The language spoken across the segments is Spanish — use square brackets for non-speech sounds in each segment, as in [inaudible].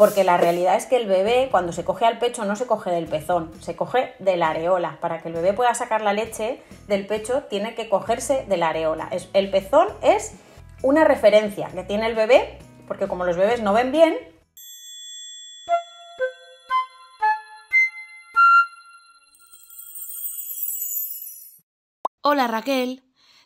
porque la realidad es que el bebé cuando se coge al pecho no se coge del pezón, se coge de la areola. Para que el bebé pueda sacar la leche del pecho tiene que cogerse de la areola. el pezón es una referencia que tiene el bebé, porque como los bebés no ven bien, Hola Raquel,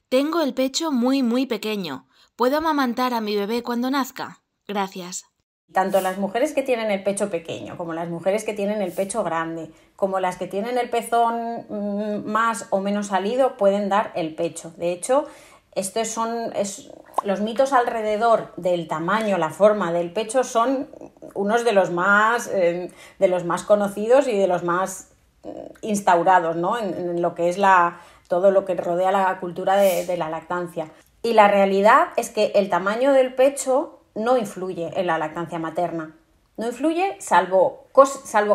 tengo el pecho muy muy pequeño. ¿Puedo amamantar a mi bebé cuando nazca? Gracias. Tanto las mujeres que tienen el pecho pequeño, como las mujeres que tienen el pecho grande, como las que tienen el pezón mm, más o menos salido, pueden dar el pecho. De hecho, estos son los mitos alrededor del tamaño, la forma del pecho son unos de los más, em, de los más conocidos y de los más mm, instaurados ¿no? en, lo que es la, todo lo que rodea la cultura de la lactancia. Y la realidad es que el tamaño del pecho no influye en la lactancia materna. No influye salvo,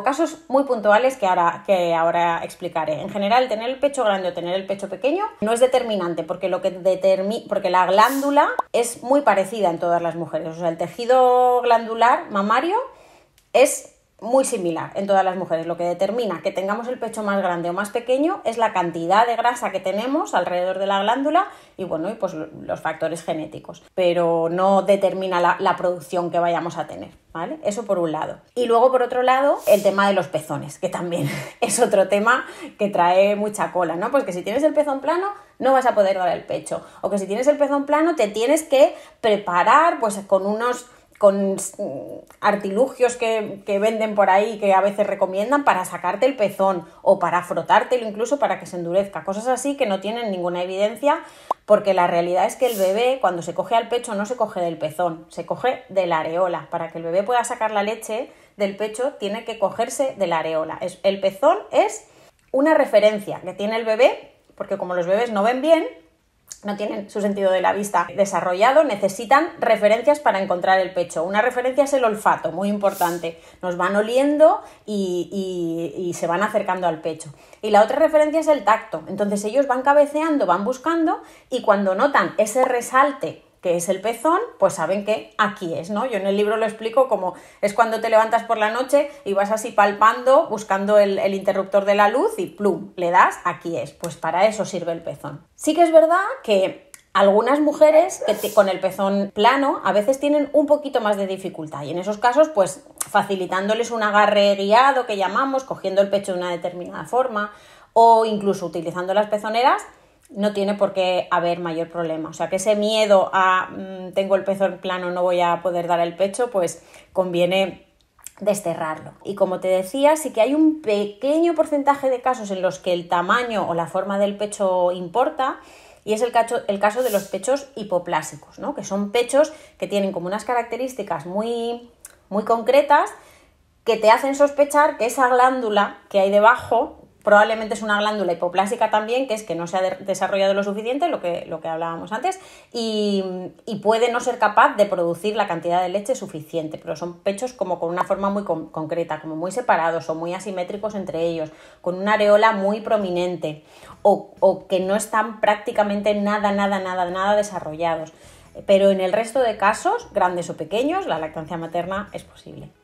casos muy puntuales que ahora, que ahora, explicaré. En general, tener el pecho grande o tener el pecho pequeño no es determinante porque, lo que determina. porque la glándula es muy parecida en todas las mujeres. O sea, el tejido glandular mamario es muy similar en todas las mujeres. Lo que determina que tengamos el pecho más grande o más pequeño es la cantidad de grasa que tenemos alrededor de la glándula y bueno, y pues los factores genéticos. Pero no determina la, producción que vayamos a tener, ¿vale? Eso por un lado. Y luego por otro lado, el tema de los pezones, que también [laughs] es otro tema que trae mucha cola, ¿no? Porque pues si tienes el pezón plano, no vas a poder dar el pecho. O que si tienes el pezón plano, te tienes que preparar pues con unos con mm, artilugios que, venden por ahí que a veces recomiendan para sacarte el pezón o para frotártelo incluso para que se endurezca, cosas así que no tienen ninguna evidencia porque la realidad es que el bebé cuando se coge al pecho no se coge del pezón, se coge de la areola. Para que el bebé pueda sacar la leche del pecho tiene que cogerse de la areola. el pezón es una referencia que tiene el bebé porque como los bebés no ven bien, no tienen su sentido de la vista desarrollado, necesitan referencias para encontrar el pecho. Una referencia es el olfato, muy importante. Nos van oliendo y, y, se van acercando al pecho. Y la otra referencia es el tacto. Entonces ellos van cabeceando, van buscando y cuando notan ese resalte que es el pezón, pues saben que aquí es, ¿no? Yo en el libro lo explico como es cuando te levantas por la noche y vas así palpando, buscando el, interruptor de la luz y plum, le das, aquí es. Pues para eso sirve el pezón. Sí que es verdad que algunas mujeres que con el pezón plano a veces tienen un poquito más de dificultad y en esos casos pues facilitándoles un agarre guiado que llamamos, cogiendo el pecho de una determinada forma o incluso utilizando las pezoneras, no tiene por qué haber mayor problema. O sea, que ese miedo a mm, tengo el pezón plano, no voy a poder dar el pecho, pues conviene desterrarlo. Y como te decía, sí que hay un pequeño porcentaje de casos en los que el tamaño o la forma del pecho importa. Y es el, el caso de los pechos hipoplásicos, ¿no? que son pechos que tienen como unas características muy, muy concretas que te hacen sospechar que esa glándula que hay debajo probablemente es una glándula hipoplásica también, que es que no se ha desarrollado lo suficiente, lo que, hablábamos antes, y, puede no ser capaz de producir la cantidad de leche suficiente, pero son pechos como con una forma muy concreta, como muy separados o muy asimétricos entre ellos, con una areola muy prominente o, o que no están prácticamente nada, nada, nada, nada desarrollados. Pero en el resto de casos, grandes o pequeños, la lactancia materna es posible.